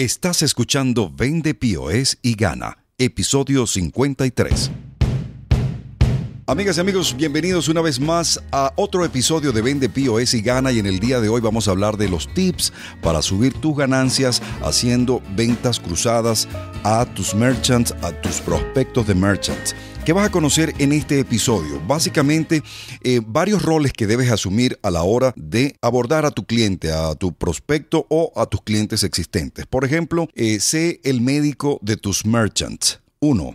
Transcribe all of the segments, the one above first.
Estás escuchando Vende POS y Gana, episodio 53. Amigas y amigos, bienvenidos una vez más a otro episodio de Vende POS y Gana y en el día de hoy vamos a hablar de los tips para subir tus ganancias haciendo ventas cruzadas a tus merchants, a tus prospectos de merchants. ¿Qué vas a conocer en este episodio? Básicamente, eh, varios roles que debes asumir a la hora de abordar a tu cliente, a tu prospecto o a tus clientes existentes. Por ejemplo, eh, sé el médico de tus merchants. Uno,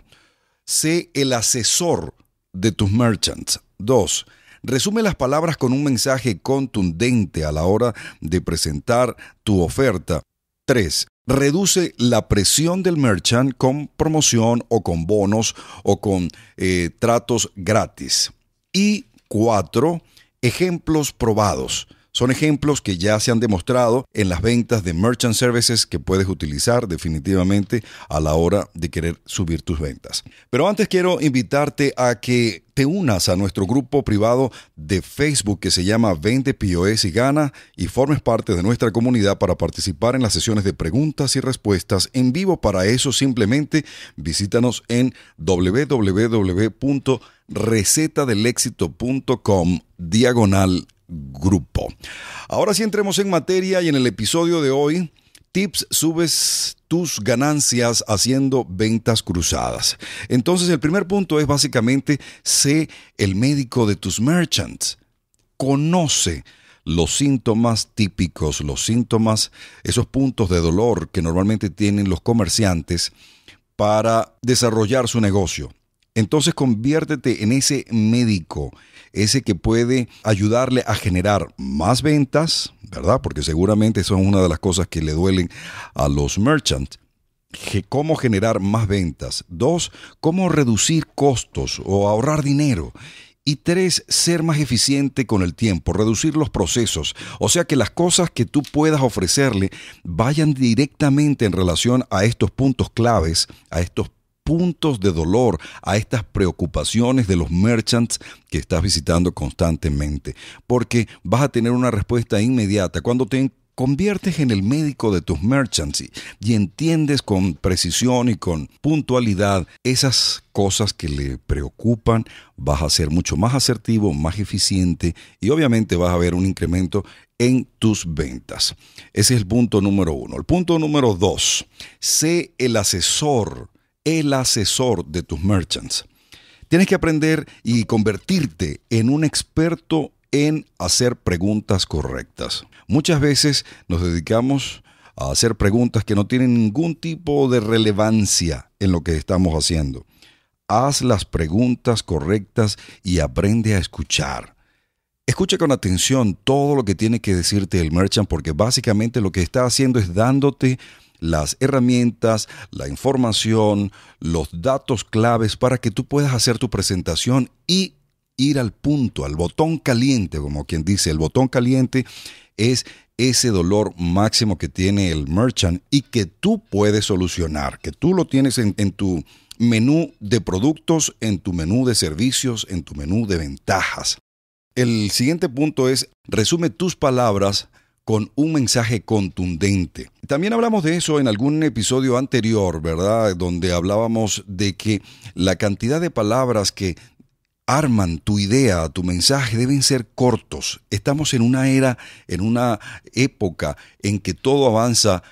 sé el asesor de tus merchants. 2. Resume las palabras con un mensaje contundente a la hora de presentar tu oferta. 3. Reduce la presión del merchant con promoción o con bonos o con eh, tratos gratis. Y 4. Ejemplos probados. Son ejemplos que ya se han demostrado en las ventas de merchant services que puedes utilizar definitivamente a la hora de querer subir tus ventas. Pero antes quiero invitarte a que te unas a nuestro grupo privado de Facebook que se llama Vende POS y Gana y formes parte de nuestra comunidad para participar en las sesiones de preguntas y respuestas en vivo. Para eso simplemente visítanos en www.recetadelexito.com diagonal grupo. Ahora sí entremos en materia y en el episodio de hoy, tips subes tus ganancias haciendo ventas cruzadas. Entonces el primer punto es básicamente sé el médico de tus merchants. Conoce los síntomas típicos, los síntomas, esos puntos de dolor que normalmente tienen los comerciantes para desarrollar su negocio. Entonces conviértete en ese médico, ese que puede ayudarle a generar más ventas, ¿verdad? Porque seguramente eso es una de las cosas que le duelen a los merchants cómo generar más ventas. Dos, cómo reducir costos o ahorrar dinero. Y tres, ser más eficiente con el tiempo, reducir los procesos. O sea que las cosas que tú puedas ofrecerle vayan directamente en relación a estos puntos claves, a estos puntos de dolor a estas preocupaciones de los merchants que estás visitando constantemente, porque vas a tener una respuesta inmediata. Cuando te conviertes en el médico de tus merchants y entiendes con precisión y con puntualidad esas cosas que le preocupan, vas a ser mucho más asertivo, más eficiente y obviamente vas a ver un incremento en tus ventas. Ese es el punto número uno. El punto número dos, sé el asesor el asesor de tus merchants. Tienes que aprender y convertirte en un experto en hacer preguntas correctas. Muchas veces nos dedicamos a hacer preguntas que no tienen ningún tipo de relevancia en lo que estamos haciendo. Haz las preguntas correctas y aprende a escuchar. Escucha con atención todo lo que tiene que decirte el merchant porque básicamente lo que está haciendo es dándote las herramientas, la información, los datos claves para que tú puedas hacer tu presentación y ir al punto, al botón caliente, como quien dice, el botón caliente es ese dolor máximo que tiene el merchant y que tú puedes solucionar, que tú lo tienes en, tu menú de productos, en tu menú de servicios, en tu menú de ventajas. El siguiente punto es, resume tus palabras con un mensaje contundente. También hablamos de eso en algún episodio anterior, ¿verdad? Donde hablábamos de que la cantidad de palabras que arman tu idea, tu mensaje, deben ser cortos. Estamos en una era, en una época en que todo avanza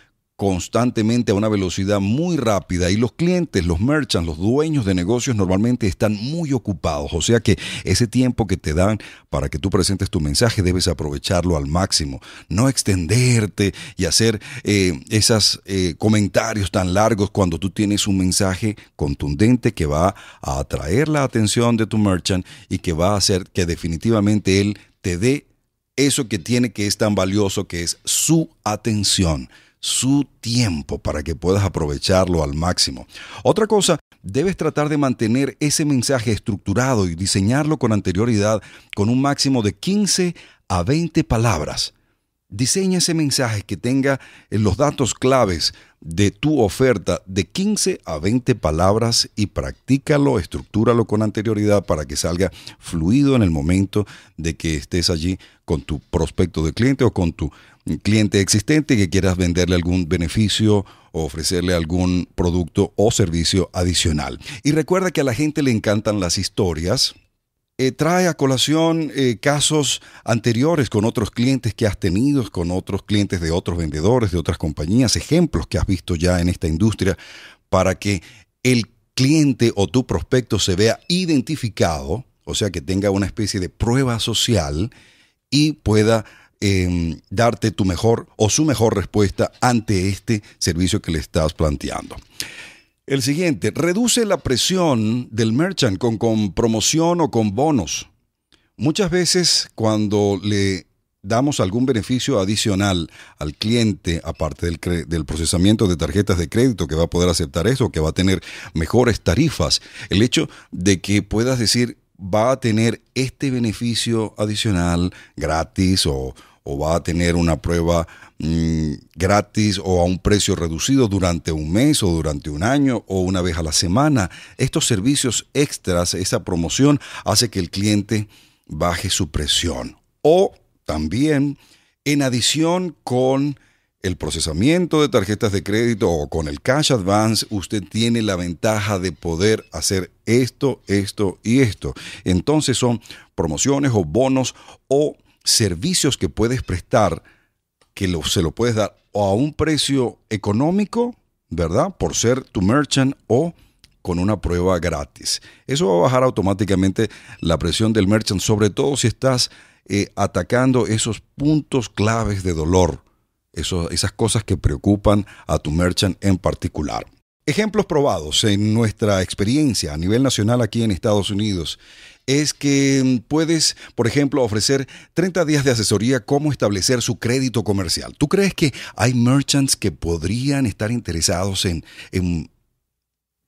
constantemente a una velocidad muy rápida y los clientes, los merchants, los dueños de negocios normalmente están muy ocupados. O sea que ese tiempo que te dan para que tú presentes tu mensaje debes aprovecharlo al máximo. No extenderte y hacer eh, esos eh, comentarios tan largos cuando tú tienes un mensaje contundente que va a atraer la atención de tu merchant y que va a hacer que definitivamente él te dé eso que tiene que es tan valioso que es su atención su tiempo para que puedas aprovecharlo al máximo. Otra cosa, debes tratar de mantener ese mensaje estructurado y diseñarlo con anterioridad con un máximo de 15 a 20 palabras diseña ese mensaje que tenga eh, los datos claves de tu oferta de 15 a 20 palabras y practícalo, estructúralo con anterioridad para que salga fluido en el momento de que estés allí con tu prospecto de cliente o con tu mm, cliente existente que quieras venderle algún beneficio o ofrecerle algún producto o servicio adicional. Y recuerda que a la gente le encantan las historias, eh, trae a colación eh, casos anteriores con otros clientes que has tenido, con otros clientes de otros vendedores, de otras compañías, ejemplos que has visto ya en esta industria, para que el cliente o tu prospecto se vea identificado, o sea, que tenga una especie de prueba social y pueda em, darte tu mejor o su mejor respuesta ante este servicio que le estás planteando. El siguiente, reduce la presión del merchant con, con promoción o con bonos. Muchas veces cuando le damos algún beneficio adicional al cliente, aparte del, del, procesamiento de tarjetas de crédito que va a poder aceptar eso, que va a tener mejores tarifas. El hecho de que puedas decir va a tener este beneficio adicional gratis o, o va a tener una prueba mm, gratis o a un precio reducido durante un mes o durante un año o una vez a la semana. Estos servicios extras, esa promoción, hace que el cliente baje su presión. O también, en adición con el procesamiento de tarjetas de crédito o con el cash advance, usted tiene la ventaja de poder hacer esto, esto y esto. Entonces son promociones o bonos o servicios que puedes prestar, que se lo puedes dar o a un precio económico, ¿verdad? Por ser tu merchant o con una prueba gratis. Eso va a bajar automáticamente la presión del merchant, sobre todo si estás eh, atacando esos puntos claves de dolor, esas cosas que preocupan a tu merchant en particular. Ejemplos probados en nuestra experiencia a nivel nacional aquí en Estados Unidos es que mm, puedes, por ejemplo, ofrecer 30 días de asesoría cómo establecer su crédito comercial. ¿Tú crees que hay merchants que podrían estar interesados en,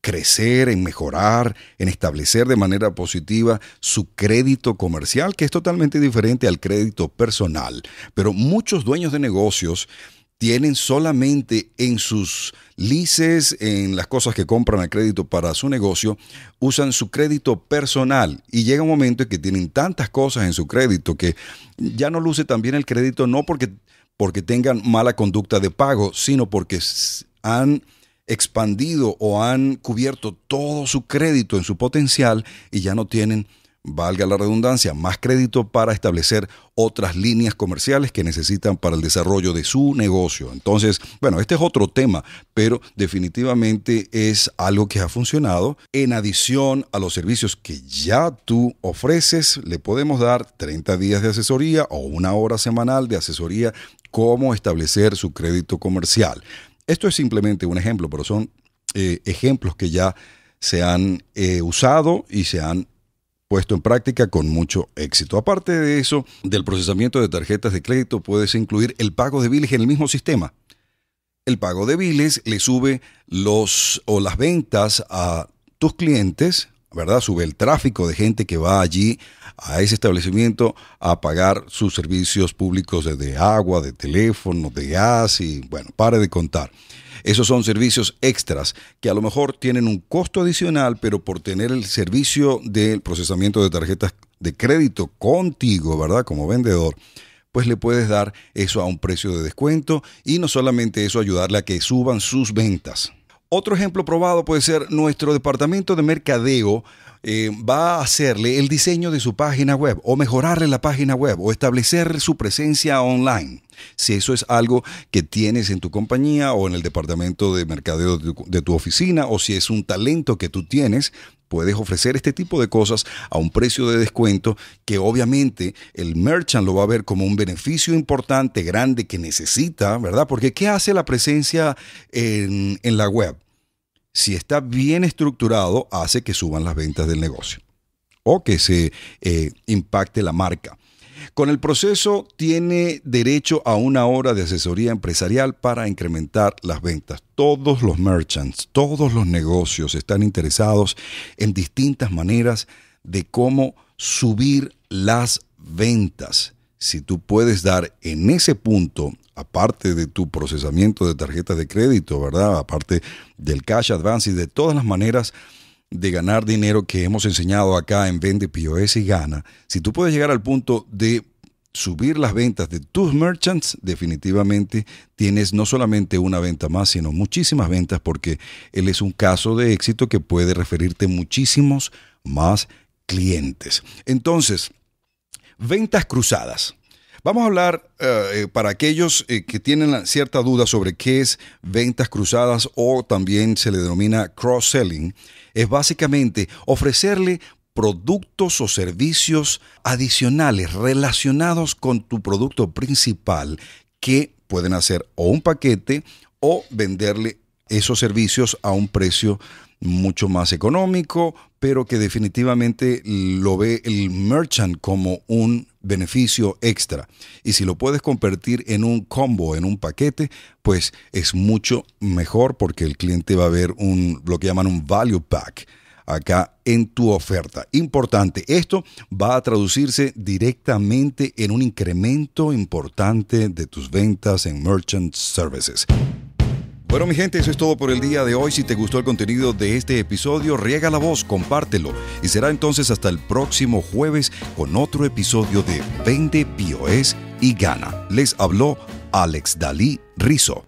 crecer, en mejorar, en establecer de manera positiva su crédito comercial, que es totalmente diferente al crédito personal. Pero muchos dueños de negocios tienen solamente en sus lices, en las cosas que compran a crédito para su negocio, usan su crédito personal y llega un momento en que tienen tantas cosas en su crédito que ya no luce también el crédito, no porque, porque tengan mala conducta de pago, sino porque han expandido o han cubierto todo su crédito en su potencial y ya no tienen valga la redundancia, más crédito para establecer otras líneas comerciales que necesitan para el desarrollo de su negocio. Entonces, bueno, este es otro tema, pero definitivamente es algo que ha funcionado. En adición a los servicios que ya tú ofreces, le podemos dar 30 días de asesoría o una hora semanal de asesoría cómo establecer su crédito comercial. Esto es simplemente un ejemplo, pero son eh, ejemplos que ya se han eh, usado y se han puesto en práctica con mucho éxito. Aparte de eso, del procesamiento de tarjetas de crédito puedes incluir el pago de biles en el mismo sistema. El pago de biles le sube los o las ventas a tus clientes ¿verdad? Sube el tráfico de gente que va allí a ese establecimiento a pagar sus servicios públicos de agua, de teléfono, de gas y bueno, pare de contar. Esos son servicios extras que a lo mejor tienen un costo adicional, pero por tener el servicio del procesamiento de tarjetas de crédito contigo, ¿verdad? Como vendedor, pues le puedes dar eso a un precio de descuento y no solamente eso, ayudarle a que suban sus ventas. Otro ejemplo probado puede ser nuestro departamento de mercadeo eh, va a hacerle el diseño de su página web o mejorarle la página web o establecer su presencia online. Si eso es algo que tienes en tu compañía o en el departamento de mercadeo de tu, oficina o si es un talento que tú tienes, puedes ofrecer este tipo de cosas a un precio de descuento que obviamente el merchant lo va a ver como un beneficio importante, grande, que necesita, ¿verdad? Porque ¿qué hace la presencia en, la web? Si está bien estructurado, hace que suban las ventas del negocio o que se eh, impacte la marca. Con el proceso tiene derecho a una hora de asesoría empresarial para incrementar las ventas. Todos los merchants, todos los negocios están interesados en distintas maneras de cómo subir las ventas. Si tú puedes dar en ese punto, aparte de tu procesamiento de tarjetas de crédito, ¿verdad? Aparte del cash advance y de todas las maneras de ganar dinero que hemos enseñado acá en Vende POS y Gana, si tú puedes llegar al punto de subir las ventas de tus merchants, definitivamente tienes no solamente una venta más, sino muchísimas ventas porque él es un caso de éxito que puede referirte muchísimos más clientes. Entonces, ventas cruzadas. Vamos a hablar eh, eh, para aquellos eh, que tienen cierta duda sobre qué es ventas cruzadas o también se le denomina cross-selling. Es básicamente ofrecerle productos o servicios adicionales relacionados con tu producto principal que pueden hacer o un paquete o venderle esos servicios a un precio mucho más económico, pero que definitivamente lo ve el merchant como un beneficio extra. Y si lo puedes convertir en un combo, en un paquete, pues es mucho mejor porque el cliente va a ver un, lo que llaman un value pack acá en tu oferta. Importante, esto va a traducirse directamente en un incremento importante de tus ventas en Merchant Services. Bueno, mi gente, eso es todo por el día de hoy. Si te gustó el contenido de este episodio, riega la voz, compártelo. Y será entonces hasta el próximo jueves con otro episodio de Vende POS y Gana. Les habló Alex Dalí Rizo.